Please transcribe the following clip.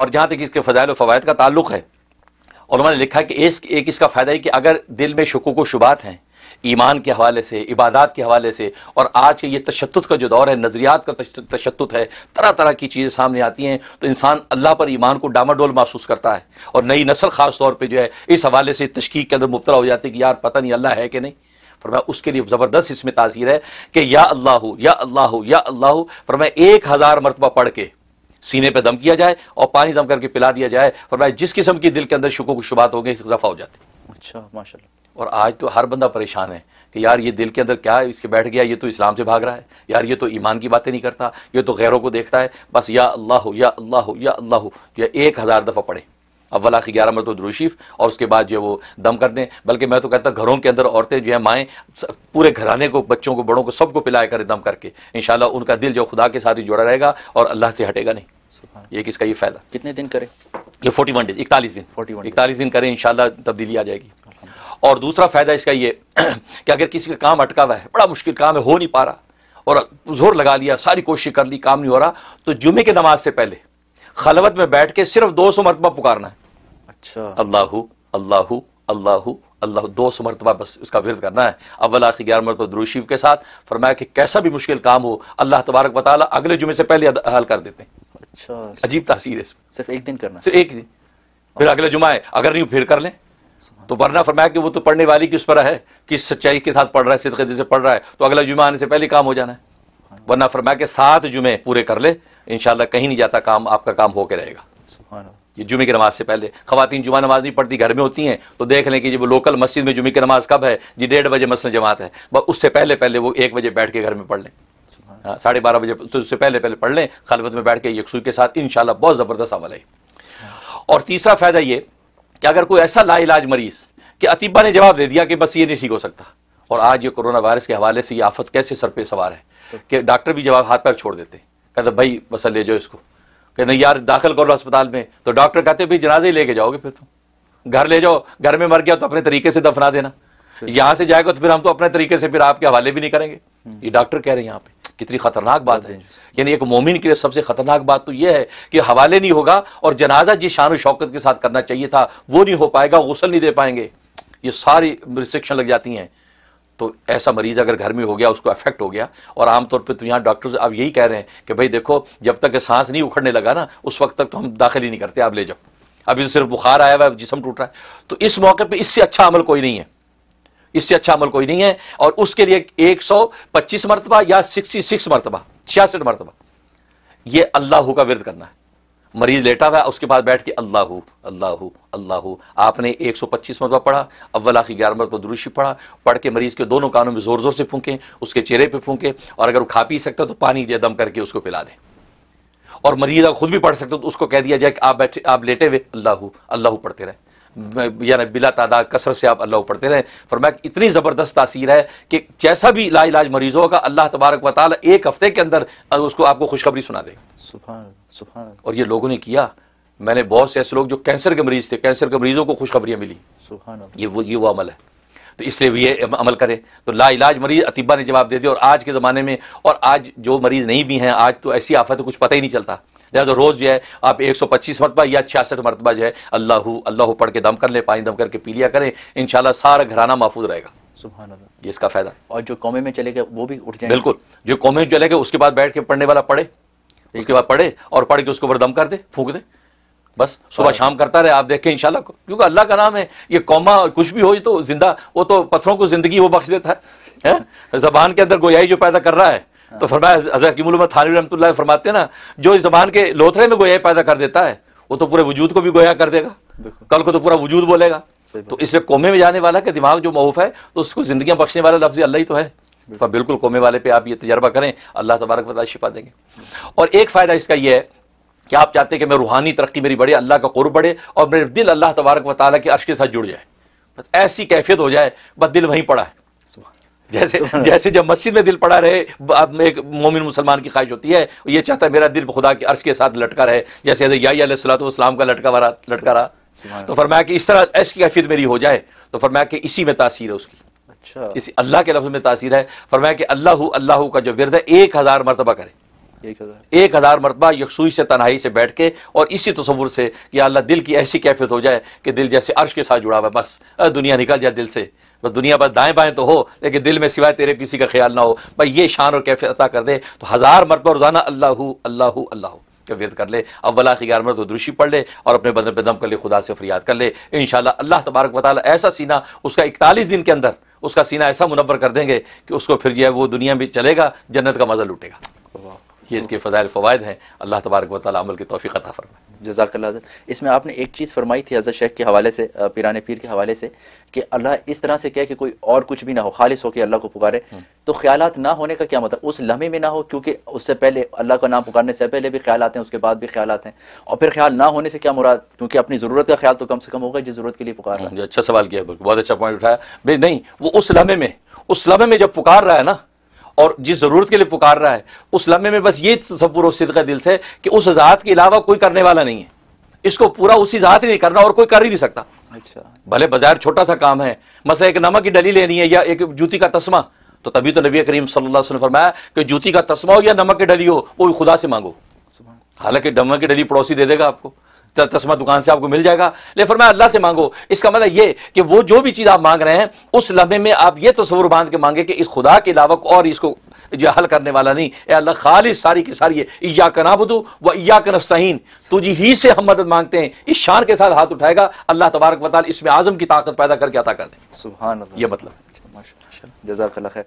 और जहाँ तक इसके फ़जाइल फ़वाद का ताल्लुक है और उन्होंने लिखा कि इस एक इसका फ़ायदा है कि अगर दिल में शकूक व शुबात हैं ईमान के हवाले से इबादत के हवाले से और आज के ये तशद का जो दौर है नज़रियात का तशद है तरह तरह की चीज़ें सामने आती हैं तो इंसान अल्लाह पर ईमान को डामाडोल महसूस करता है और नई नस्ल ख़ास तौर पर जो है इस हवाले से तशकीक के अंदर मुबतला हो जाती है कि यार पता नहीं अल्लाह है कि नहीं मैं उसके लिए ज़बरदस्त इसमें तासीर है कि या अल्लाह या अल्लाह या अल्लाह मैं एक हज़ार मरतबा पढ़ के सीने पर दम किया जाए और पानी दम करके पिला दिया जाए और भाई जिस किस्म की दिल के अंदर शुकों को शुबात हो गई रफा हो जाती अच्छा माशा और आज तो हर बंदा परेशान है कि यार ये दिल के अंदर क्या है इसके बैठ गया ये तो इस्लाम से भाग रहा है यार ये तो ईमान की बातें नहीं करता ये तो गैरों को देखता है बस या अल्लाह या अल्लाह या अल्लाह या एक हज़ार दफ़ा पढ़े अव्वल आखिर ग्यारह मरतब दरूशीफ और उसके बाद जो वो दम कर दें बल्कि मैं तो कहता घरों के अंदर औरतें जो है माएँ पूरे घराने को बच्चों को बड़ों को सबको पिलाया करें दम करके इन उनका दिल जो खुदा के साथ ही जुड़ा रहेगा और अल्लाह से हटेगा नहीं ये किसका ये फ़ायदा कितने दिन करें ये फोर्टी वन डेज इकतालीस दिन फोर्टी वन इकतालीस दिन करें शाला तब्दीली आ जाएगी और दूसरा फ़ायदा इसका ये कि अगर किसी का काम अटका हुआ है बड़ा मुश्किल काम है हो नहीं पा रहा और जोर लगा लिया सारी कोशिश कर ली काम नहीं हो रहा तो जुमे की नमाज से पहले खलवत में बैठ के सिर्फ दो सौ मरतबा पुकारना है अच्छा अल्लाह अल्लाह अल्लाह अल्लाह दो सौ मरतबा बस उसका विरद करना है अव्वल आखिर ग्यारह मरतबा दुरुशीफ के साथ फरमाया कि कैसा भी मुश्किल काम हो अल्लाह तबारक वाली अगले जुमे से पहले हल कर देते हैं अच्छा अजीब तासीर है इसमें सिर्फ एक दिन करना सिर्फ एक दिन फिर अगले जुमा है अगर नहीं फिर कर लें तो वरना फरमाया कि वो तो पढ़ने वाली की उस पर है किस सच्चाई के साथ पढ़ रहा है सिद्ध से पढ़ रहा है तो अगला जुमा आने से पहले काम हो जाना है वरना फरमाया कि सात जुमे पूरे कर ले इन कहीं नहीं जाता काम आपका काम होकर रहेगा ये जुमे की नमाज से पहले खातन जुमा नमाज नहीं पढ़ती घर में होती हैं तो देख लें कि जब लोकल मस्जिद में जुमे की नमाज कब है जी डेढ़ बजे मसल जमात है बस उससे पहले पहले वो एक बजे बैठ के घर में पढ़ लें हाँ, साढ़े बारह बजे तो उससे पहले पहले पढ़ लें खलफत में बैठ के यकसू के साथ इन बहुत ज़बरदस्त अमल है और तीसरा फ़ायदा ये कि अगर कोई ऐसा लाइलाज मरीज़ कि अतीबा ने जवाब दे दिया कि बस ये नहीं ठीक हो सकता और आज ये कोरोना वायरस के हवाले से ये आफत कैसे सर पे सवार है कि डॉक्टर भी जवाब हाथ पैर छोड़ देते कहते भाई बस ले जाओ इसको कि नहीं यार दाखिल करो अस्पताल में तो डॉक्टर कहते भाई जनाजे ही लेके जाओगे फिर तुम तो। घर ले जाओ घर में मर गया तो अपने तरीके से दफना देना यहाँ से जाएगा तो फिर हम तो अपने तरीके से फिर आपके हवाले भी नहीं करेंगे हम्म। ये डॉक्टर कह रहे हैं यहाँ पे कितनी खतरनाक बात है यानी एक मोमिन के लिए सबसे खतरनाक बात तो यह है कि हवाले नहीं होगा और जनाजा जिस शान शौकत के साथ करना चाहिए था वो नहीं हो पाएगा गसल नहीं दे पाएंगे ये सारी रिस्ट्रिक्शन लग जाती हैं तो ऐसा मरीज अगर घर में हो गया उसको अफेक्ट हो गया और आमतौर पर तो यहाँ डॉक्टर्स अब यही कह रहे हैं कि भाई देखो जब तक सांस नहीं उखड़ने लगा ना उस वक्त तक तो हम दाखिल ही नहीं करते आप ले जाओ अभी तो सिर्फ बुखार आया हुआ है जिसम टूट रहा है तो इस मौके पर इससे अच्छा अमल कोई नहीं है इससे अच्छा अमल कोई नहीं है और उसके लिए एक सौ पच्चीस मरतबा या सिक्सटी सिक्स मरतबा छियासठ मरतबा यह अल्लाह का विरद करना है मरीज लेटा हुआ उसके बाद बैठ के अल्लाह अल्लाह अल्लाह आपने 125 मरतबा पढ़ा अव्वल आखिर ग्यारह मरतबा दुरुशी पढ़ा पढ़ के मरीज के दोनों कानों में ज़ोर ज़ोर से फूकें उसके चेहरे पे फूकें और अगर वो खा पी सकता तो पानी दे दम करके उसको पिला दें और मरीज अगर खुद भी पढ़ सकते तो उसको कह दिया जाए कि आप बैठे आप लेटे हुए अल्लाह अल्लाह पढ़ते रहें यानी बिला तादाद कसर से आप अल्लाह पढ़ते रहें मैं इतनी ज़बरदस्त तासीर है कि जैसा भी इलाज मरीज़ होगा अल्लाह तबारक वाल एक हफ़्ते के अंदर उसको आपको खुशखबरी सुना देगा और ये लोगों ने किया मैंने बहुत से ऐसे लोग जो कैंसर के मरीज़ थे कैंसर के मरीज़ों को खुशखबरियाँ मिली ये वो ये वो अमल है तो इसलिए भी ये अमल करें तो ला इलाज मरीज अतिबा ने जवाब दे दिया और आज के ज़माने में और आज जो मरीज़ नहीं भी हैं आज तो ऐसी आफत कुछ पता ही नहीं चलता लिहाजा तो रोज़ जो है आप एक सौ पच्चीस मरतबा या छियासठ मरतबा जो है अल्लाह अल्लाह पढ़ के दम कर लें पानी दम करके पी लिया करें इन सारा घराना महफूज रहेगा ये इसका फ़ायदा और जो कौमे में चले गए वो भी उठ जाए बिल्कुल जो कौमे में गए उसके बाद बैठ के पढ़ने वाला पढ़े उसके बाद पढ़े और पढ़ के उसके ऊपर दम कर दे फूक दे बस सुबह शाम करता रहे आप देखें इंशाल्लाह क्योंकि अल्लाह का नाम है ये कौमा कुछ भी हो तो जिंदा वो तो पत्थरों को जिंदगी वो बख्श देता है, है? जबान के अंदर गोयाई जो पैदा कर रहा है तो फरमाया हजरत रमत फरमाते हैं ना जो इस जबान के लोथरे में गोया पैदा कर देता है वो तो पूरे वजूद को भी गोया कर देगा कल को तो पूरा वजूद बोलेगा तो इसलिए कोमे में जाने वाला के दिमाग जो मऊफ है तो उसको जिंदगी बख्शने वाला लफ्ज़ अल्लाह ही तो है बिल्कुल कोमे वाले पे आप ये तजर्बा करें अल्लाह तबारक वाली शिफा देंगे और एक फ़ायदा इसका यह है कि आप चाहते हैं कि मैं रूहानी तरक्की मेरी बढ़े अल्लाह का कुर्ब बढ़े और मेरे दिल अल्लाह तबारक वाली के अर्श के साथ जुड़ जाए बस ऐसी कैफियत हो जाए बस दिल वहीं पड़ा है जैसे तो हाँ। जैसे जब मस्जिद में दिल पड़ा रहे एक मोमिन मुसलमान की ख्वाहिश होती है ये चाहता है मेरा दिल खुदा के अर्श के साथ लटका रहे जैसे यासलाम का लटका वा लटका रहा तो फरमाया कि इस तरह ऐसी कैफियत मेरी हो जाए तो फरमाया कि इसी में तासीर है उसकी अच्छा इसी अल्लाह के लफ्ज में तासीर है फरमाया कि अल्लाह अल्लाह का जो विरद है एक हज़ार मरतबा करे एक हज़ार मरतबा यकसुई से तनाई से बैठ के और इसी तस्वुर से कि अल्लाह दिल की ऐसी कैफियत हो जाए कि दिल जैसे अर्श के साथ जुड़ा हुआ बस दुनिया निकल जाए दिल से बस दुनिया भर दाएं बाएं तो हो लेकिन दिल में सिवाय तेरे किसी का ख्याल ना हो भाई ये शान और कैफे अता कर दे तो हज़ार मरतबा रोज़ाना अल्लाह अल्लाह अल्लाह का व्यर्थ कर ले अवला की ग्यारह तो दुरुशी पढ़ ले और अपने बदन पर दम कर ले खुदा से फरियाद कर ले इन शाला अल्लाह तबारक वाली ऐसा सीना उसका इकतालीस दिन के अंदर उसका सीना ऐसा मुनवर कर देंगे कि उसको फिर जो है वो दुनिया में चलेगा जन्नत का मज़ा लूटेगा ये इसके फ़जाइल फ़वाद हैं अल्लाह तबारक वाली अमल की तोफ़ी अता फरमाए जजाकल्ला इसमें आपने एक चीज़ फरमाई थी हज़रत शेख के हवाले से पिरान पीर के हवाले से कि अल्लाह इस तरह से कहे कि कोई और कुछ भी ना हो खालिश हो कि अल्लाह को पुकारे हम्म। तो ख्याल ना होने का क्या मतलब उस लम्हे में ना हो क्योंकि उससे पहले अल्लाह का नाम पुकारने से पहले भी ख्याल आते हैं उसके बाद भी ख्याल हैं और फिर ख्याल ना होने से क्या मुराद क्योंकि अपनी ज़रूरत का ख्याल तो कम से कम होगा जिस ज़रूरत के लिए पुकार रहा है हाँ अच्छा सवाल किया बहुत अच्छा पॉइंट उठाया भाई नहीं वो उस लम्हे में उस लम्हे में जब पुकार रहा है ना और जिस ज़रूरत के लिए पुकार रहा है उस लम्हे में बस ये तस्वुर और सिद्ध दिल से कि उस ज़ात के अलावा कोई करने वाला नहीं है इसको पूरा उसी ज़ात ही नहीं करना और कोई कर ही नहीं सकता अच्छा भले बाजार छोटा सा काम है मसला एक नमक की डली लेनी है या एक जूती का तस्मा तो तभी तो नबी करीम सल्लल्लाहु अलैहि वसल्लम ने फरमाया कि जूती का तस्मा हो या नमक की डली हो वो खुदा से मांगो हालांकि डम्मा की डली पड़ोसी दे देगा आपको तस्मा दुकान से आपको मिल जाएगा ले फरमाया अल्लाह से मांगो इसका मतलब ये कि वो जो भी चीज़ आप मांग रहे हैं उस लम्हे में आप ये तस्वुर बांध के मांगे कि इस खुदा के अलावा और इसको जो हल करने वाला नहीं ए अल्लाह खालिश सारी की सारी है या का नाबुदू व या का नस्तहीन तुझी ही से हम मदद मांगते हैं इस शान के साथ हाथ उठाएगा अल्लाह तबारक वाल इसमें आज़म की ताकत पैदा करके अता कर दे सुबह ये मतलब अच्छा, जजाक